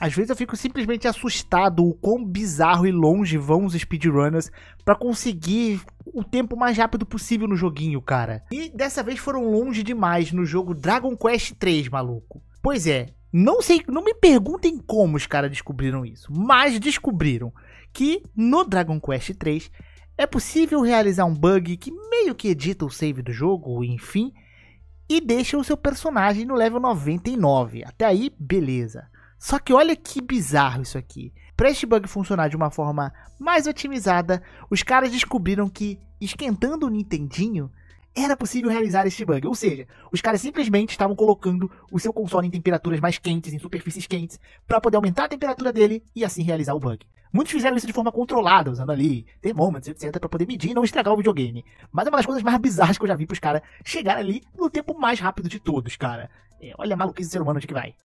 Às vezes eu fico simplesmente assustado o quão bizarro e longe vão os speedrunners para conseguir o tempo mais rápido possível no joguinho, cara. E dessa vez foram longe demais no jogo Dragon Quest 3, maluco. Pois é, não sei, não me perguntem como os caras descobriram isso, mas descobriram que no Dragon Quest 3 é possível realizar um bug que meio que edita o save do jogo, enfim, e deixa o seu personagem no level 99. Até aí, beleza. Só que olha que bizarro isso aqui. Para este bug funcionar de uma forma mais otimizada, os caras descobriram que esquentando o Nintendinho era possível realizar este bug. Ou seja, os caras simplesmente estavam colocando o seu console em temperaturas mais quentes, em superfícies quentes, para poder aumentar a temperatura dele e assim realizar o bug. Muitos fizeram isso de forma controlada, usando ali termômetros, etc, para poder medir e não estragar o videogame. Mas é uma das coisas mais bizarras que eu já vi pros caras chegar ali no tempo mais rápido de todos, cara. É, olha a maluquice do ser humano de que vai.